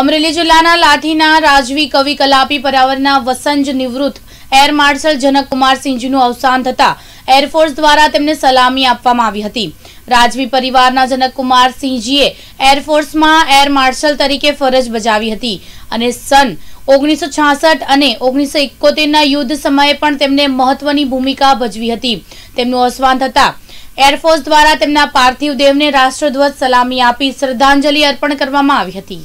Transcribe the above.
અમરેલી જિલ્લાના લાઠીના રાજવી કવિ કલાપી પરાવરના વસંજ નિવૃત્ત એર માર્શલ જનકકુમાર સિંહજીનું અવસાન થતાં એરફોર્સ દ્વારા તેમને સલામી આપવામાં આવી હતી રાજવી પરિવારના જનકકુમાર સિંહજીએ એરફોર્સમાં એર માર્શલ તરીકે ફરજ બજાવી હતી અને સન ઓગણીસો છાસઠ અને ઓગણીસો એકોતેરના યુદ્ધ સમયે પણ તેમને મહત્વની ભૂમિકા ભજવી હતી તેમનું અવસાન થતાં એરફોર્સ દ્વારા તેમના પાર્થિવ દેહને રાષ્ટ્રધ્વજ સલામી આપી શ્રદ્ધાંજલિ અર્પણ કરવામાં આવી હતી